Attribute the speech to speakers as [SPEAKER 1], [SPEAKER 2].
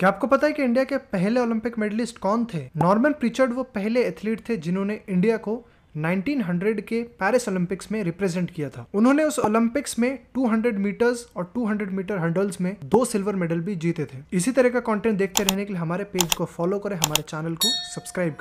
[SPEAKER 1] क्या आपको पता है कि इंडिया के पहले ओलंपिक मेडलिस्ट कौन थे नॉर्मन प्रिचर्ड वो पहले एथलीट थे जिन्होंने इंडिया को 1900 के पेरिस ओलंपिक्स में रिप्रेजेंट किया था उन्होंने उस ओलंपिक्स में 200 मीटर्स और 200 मीटर हंडल्स में दो सिल्वर मेडल भी जीते थे इसी तरह का कंटेंट देखते रहने के लिए हमारे पेज को फॉलो करें हमारे चैनल को सब्सक्राइब करें